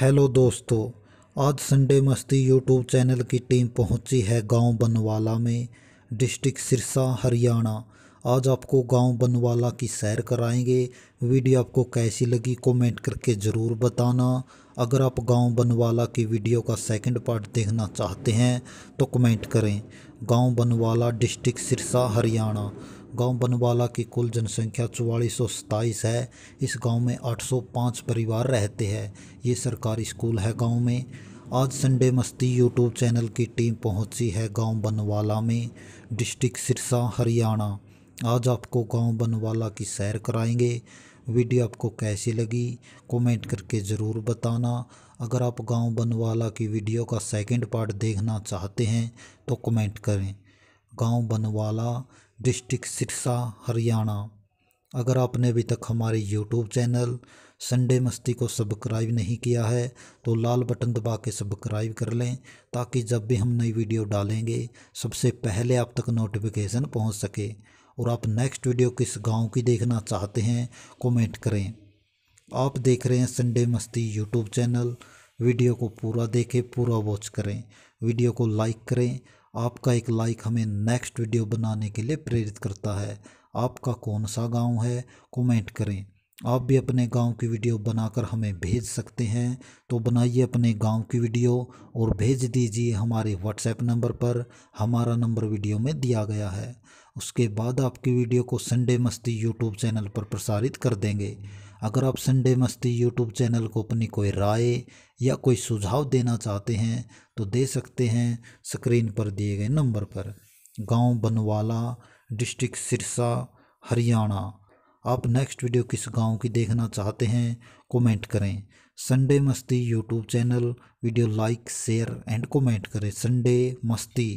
hello दोस्तों आज Sunday Masti YouTube channel की टीम पहुंची है गांव बनवाला में डिस्ट्रिक्ट सिरसा हरियाणा आज आपको गांव बनवाला की सैर कराएंगे वीडियो आपको कैसी लगी कमेंट करके ज़रूर बताना अगर आप गांव बनवाला की वीडियो का सेकंड पार्ट देखना चाहते हैं तो कमेंट करें गांव बनवाला डिस्ट्रिक्ट सिरसा हरियाणा गांव बनवाला की कुल जनसंख्या चौवालीस है इस गांव में 805 परिवार रहते हैं ये सरकारी स्कूल है गांव में आज संडे मस्ती यूट्यूब चैनल की टीम पहुंची है गांव बनवाला में डिस्ट्रिक्ट सिरसा हरियाणा आज आपको गांव बनवाला की सैर कराएंगे वीडियो आपको कैसी लगी कमेंट करके ज़रूर बताना अगर आप गांव बनवाला की वीडियो का सेकंड पार्ट देखना चाहते हैं तो कमेंट करें गांव बनवाला डिस्ट्रिक्ट सिरसा हरियाणा अगर आपने अभी तक हमारे यूट्यूब चैनल संडे मस्ती को सब्सक्राइब नहीं किया है तो लाल बटन दबा के सब्सक्राइब कर लें ताकि जब भी हम नई वीडियो डालेंगे सबसे पहले आप तक नोटिफिकेशन पहुंच सके और आप नेक्स्ट वीडियो किस गांव की देखना चाहते हैं कमेंट करें आप देख रहे हैं Sunday Masti YouTube channel video को पूरा देखें पूरा वॉच करें वीडियो को लाइक करें आपका एक लाइक हमें नेक्स्ट वीडियो बनाने के लिए प्रेरित करता है आपका कौन सा गांव है कमेंट करें आप भी अपने गांव की वीडियो बनाकर हमें भेज सकते हैं तो बनाइए अपने गांव की वीडियो और भेज दीजिए हमारे व्हाट्सएप नंबर पर हमारा नंबर वीडियो में दिया गया है उसके बाद आपकी वीडियो को संडे मस्ती यूट्यूब चैनल पर प्रसारित कर देंगे अगर आप संडे मस्ती यूट्यूब चैनल को अपनी कोई राय या कोई सुझाव देना चाहते हैं तो दे सकते हैं स्क्रीन पर दिए गए नंबर पर गांव बनवाला डिस्ट्रिक्ट सिरसा हरियाणा आप नेक्स्ट वीडियो किस गांव की देखना चाहते हैं कमेंट करें Sunday Masti YouTube channel video like share and comment करें संडे मस्ती